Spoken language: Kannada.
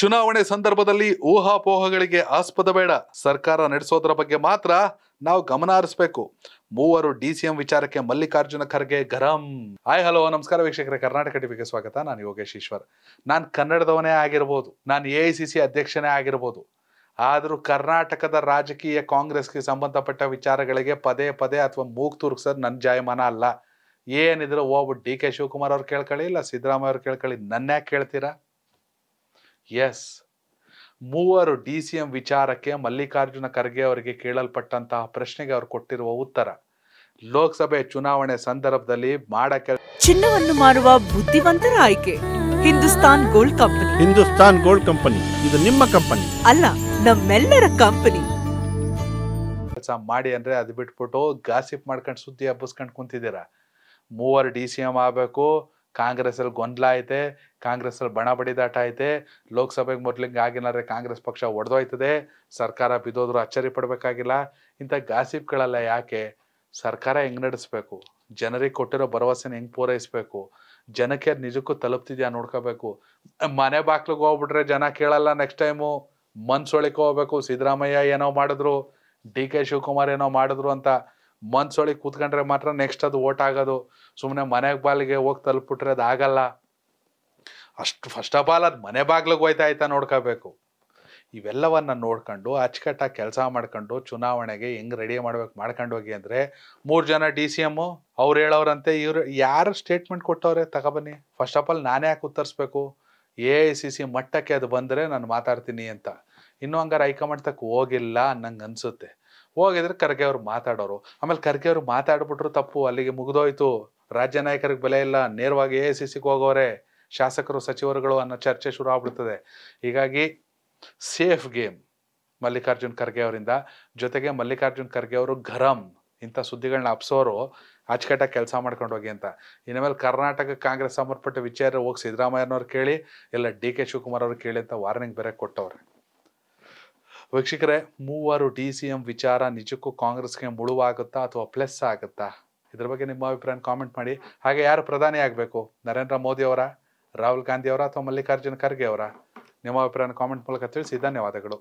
ಚುನಾವಣೆ ಸಂದರ್ಭದಲ್ಲಿ ಊಹಾಪೋಹಗಳಿಗೆ ಆಸ್ಪದ ಬೇಡ ಸರ್ಕಾರ ನಡೆಸೋದ್ರ ಬಗ್ಗೆ ಮಾತ್ರ ನಾವು ಗಮನ ಹರಿಸ್ಬೇಕು ಮೂವರು ಡಿ ಸಿ ಎಂ ವಿಚಾರಕ್ಕೆ ಮಲ್ಲಿಕಾರ್ಜುನ ಖರ್ಗೆ ಗರಂ ಆಯ್ ಹಲೋ ನಮಸ್ಕಾರ ವೀಕ್ಷಕರೇ ಕರ್ನಾಟಕ ಟಿವಿಗೆ ಸ್ವಾಗತ ನಾನು ಯೋಗೇಶ್ ಈಶ್ವರ್ ನಾನು ಕನ್ನಡದವನೇ ಆಗಿರ್ಬೋದು ನಾನು ಎ ಐ ಸಿ ಸಿ ಅಧ್ಯಕ್ಷನೇ ಆಗಿರ್ಬೋದು ಆದರೂ ಕರ್ನಾಟಕದ ರಾಜಕೀಯ ಕಾಂಗ್ರೆಸ್ಗೆ ಸಂಬಂಧಪಟ್ಟ ವಿಚಾರಗಳಿಗೆ ಪದೇ ಪದೇ ಅಥವಾ ಮೂಗ್ ತುರುಗ್ಸೋದು ನನ್ನ ಜಾಯಮಾನ ಅಲ್ಲ ಏನಿದ್ರು ಹೋಗ್ಬಿಟ್ಟು ಡಿ ಕೆ ಶಿವಕುಮಾರ್ ಅವ್ರು ಕೇಳ್ಕೊಳ್ಳಿ ಇಲ್ಲ ಸಿದ್ದರಾಮಯ್ಯ ಅವ್ರು ಕೇಳ್ಕೊಳ್ಳಿ ನನ್ನ ಯಾಕೆ ಕೇಳ್ತೀರಾ ಎಸ್ ಮೂವರು ಡಿ ಸಿ ಎಂ ವಿಚಾರಕ್ಕೆ ಮಲ್ಲಿಕಾರ್ಜುನ ಖರ್ಗೆ ಅವರಿಗೆ ಕೇಳಲ್ಪಟ್ಟಂತಹ ಪ್ರಶ್ನೆಗೆ ಅವರು ಕೊಟ್ಟಿರುವ ಉತ್ತರ ಲೋಕಸಭೆ ಚುನಾವಣೆ ಸಂದರ್ಭದಲ್ಲಿ ಮಾಡಕ್ಕೆ ಚಿನ್ನವನ್ನು ಮಾರುವ ಬುದ್ಧಿವಂತರ ಆಯ್ಕೆ Hindustan Gold Company Hindustan Gold Company ಇದು ನಿಮ್ಮ ಕಂಪನಿ ಅಲ್ಲ ನಮ್ಮೆಲ್ಲರ ಕಂಪನಿ ಕೆಲಸ ಮಾಡಿ ಅಂದ್ರೆ ಅದು ಬಿಟ್ಬಿಟ್ಟು ಗಾಸಿಪ್ ಮಾಡ್ಕೊಂಡು ಸುದ್ದಿ ಹಬ್ಬಿಸ್ಕೊಂಡು ಕುಂತಿದ್ದೀರಾ ಮೂವರು ಡಿ ಸಿ ಎಂ ಆಗಬೇಕು ಅಲ್ಲಿ ಗೊಂದಲ ಐತೆ ಅಲ್ಲಿ ಬಣ ಬಡಿದಾಟ ಐತೆ ಲೋಕಸಭೆಗೆ ಮೊದ್ಲಿಂಗ್ ಆಗಿನಾರೆ ಕಾಂಗ್ರೆಸ್ ಪಕ್ಷ ಒಡೆದೋಯ್ತದೆ ಸರ್ಕಾರ ಬಿದ್ದೋದ್ರು ಅಚ್ಚರಿ ಪಡಬೇಕಾಗಿಲ್ಲ ಇಂಥ ಗಾಸಿಪ್ಗಳೆಲ್ಲ ಯಾಕೆ ಸರ್ಕಾರ ಹೆಂಗ್ ನಡೆಸ್ಬೇಕು ಜನರಿಗೆ ಕೊಟ್ಟಿರೋ ಭರವಸೆನ ಹೆಂಗ್ ಪೂರೈಸಬೇಕು ಜನಕ್ಕೆ ನಿಜಕ್ಕೂ ತಲುಪ್ತಿದ್ಯಾ ನೋಡ್ಕೋಬೇಕು ಮನೆ ಬಾಕ್ಲಿಗೆ ಹೋಗ್ಬಿಟ್ರೆ ಜನ ಕೇಳಲ್ಲ ನೆಕ್ಸ್ಟ್ ಟೈಮು ಮನ್ಸೊಳಿಕೆ ಹೋಗ್ಬೇಕು ಸಿದ್ದರಾಮಯ್ಯ ಏನೋ ಮಾಡಿದ್ರು ಡಿ ಕೆ ಶಿವಕುಮಾರ್ ಏನೋ ಮಾಡಿದ್ರು ಅಂತ ಮನ್ಸೊಳಿ ಕೂತ್ಕೊಂಡ್ರೆ ಮಾತ್ರ ನೆಕ್ಸ್ಟ್ ಅದು ಓಟ್ ಆಗೋದು ಸುಮ್ಮನೆ ಮನೆಗೆ ಬಾಲಿಗೆ ಹೋಗಿ ತಲುಪಿಟ್ರೆ ಅದು ಆಗಲ್ಲ ಅಷ್ಟು ಫಸ್ಟ್ ಆಫ್ ಆಲ್ ಅದು ಮನೆ ಬಾಗ್ಲಿಗೆ ಹೋಯ್ತಾ ಆಯ್ತಾ ನೋಡ್ಕೋಬೇಕು ಇವೆಲ್ಲವನ್ನು ನೋಡ್ಕೊಂಡು ಅಚ್ಚುಕಟ್ಟಾಗಿ ಕೆಲಸ ಮಾಡ್ಕೊಂಡು ಚುನಾವಣೆಗೆ ಹೆಂಗೆ ರೆಡಿ ಮಾಡ್ಬೇಕು ಮಾಡ್ಕೊಂಡು ಹೋಗಿ ಅಂದರೆ ಮೂರು ಜನ ಡಿ ಸಿ ಎಮ್ಮು ಅವ್ರು ಹೇಳೋರಂತೆ ಇವರು ಯಾರು ಸ್ಟೇಟ್ಮೆಂಟ್ ಕೊಟ್ಟವ್ರೆ ತಗೊಬನ್ನಿ ಫಸ್ಟ್ ಆಫ್ ಆಲ್ ನಾನೇ ಯಾಕೆ ಉತ್ತರಿಸ್ಬೇಕು ಎ ಐ ಸಿ ಸಿ ಮಟ್ಟಕ್ಕೆ ಅದು ಬಂದರೆ ನಾನು ಮಾತಾಡ್ತೀನಿ ಅಂತ ಇನ್ನೂ ಹಂಗಾರೆ ಹೈಕಮಾಂಡ್ ತಕ್ಕ ಹೋಗಿಲ್ಲ ಅನ್ನಂಗೆ ಅನಿಸುತ್ತೆ ಹೋಗಿದ್ರೆ ಖರ್ಗೆ ಅವ್ರು ಮಾತಾಡೋರು ಆಮೇಲೆ ಖರ್ಗೆ ಅವರು ಮಾತಾಡ್ಬಿಟ್ರು ತಪ್ಪು ಅಲ್ಲಿಗೆ ಮುಗಿದೋಯ್ತು ರಾಜ್ಯ ನಾಯಕರಿಗೆ ಬೆಲೆ ಇಲ್ಲ ನೇರವಾಗಿ ಎ ಸಿ ಸಿಗೆ ಹೋಗೋರೆ ಶಾಸಕರು ಸಚಿವರುಗಳು ಅನ್ನೋ ಚರ್ಚೆ ಶುರು ಆಗ್ಬಿಡ್ತದೆ ಹೀಗಾಗಿ ಸೇಫ್ ಗೇಮ್ ಮಲ್ಲಿಕಾರ್ಜುನ್ ಖರ್ಗೆ ಅವರಿಂದ ಜೊತೆಗೆ ಮಲ್ಲಿಕಾರ್ಜುನ್ ಖರ್ಗೆ ಅವರು ಗರಂ ಇಂಥ ಸುದ್ದಿಗಳನ್ನ ಅಪ್ಸೋರು ಅಚ್ಚುಕಟ್ಟಾಗಿ ಕೆಲಸ ಮಾಡ್ಕೊಂಡು ಹೋಗಿ ಅಂತ ಇನ್ನು ಮೇಲೆ ಕರ್ನಾಟಕ ಕಾಂಗ್ರೆಸ್ ಸಂಬಂಧಪಟ್ಟ ವಿಚಾರ ಹೋಗಿ ಸಿದ್ದರಾಮಯ್ಯನವ್ರು ಕೇಳಿ ಇಲ್ಲ ಡಿ ಕೆ ಶಿವಕುಮಾರ್ ಅವರು ಕೇಳಿ ಅಂತ ವಾರ್ನಿಂಗ್ ಬೇರೆ ಕೊಟ್ಟವ್ರೆ ವೀಕ್ಷಕರೇ ಮೂವರು ಡಿ ಸಿ ಎಂ ವಿಚಾರ ನಿಜಕ್ಕೂ ಕಾಂಗ್ರೆಸ್ಗೆ ಮುಳುವಾಗುತ್ತಾ ಅಥವಾ ಪ್ಲಸ್ ಆಗುತ್ತಾ ಇದ್ರ ಬಗ್ಗೆ ನಿಮ್ಮ ಅಭಿಪ್ರಾಯ ಕಾಮೆಂಟ್ ಮಾಡಿ ಹಾಗೆ ಯಾರು ಪ್ರಧಾನಿ ಆಗಬೇಕು ನರೇಂದ್ರ ಮೋದಿ ಅವರ ರಾಹುಲ್ ಗಾಂಧಿ ಅವರ ಅಥವಾ ಮಲ್ಲಿಕಾರ್ಜುನ ಖರ್ಗೆ ಅವರ ನಿಮ್ಮ ಅಭಿಪ್ರಾಯ ಕಾಮೆಂಟ್ ಮೂಲಕ ತಿಳಿಸಿ ಧನ್ಯವಾದಗಳು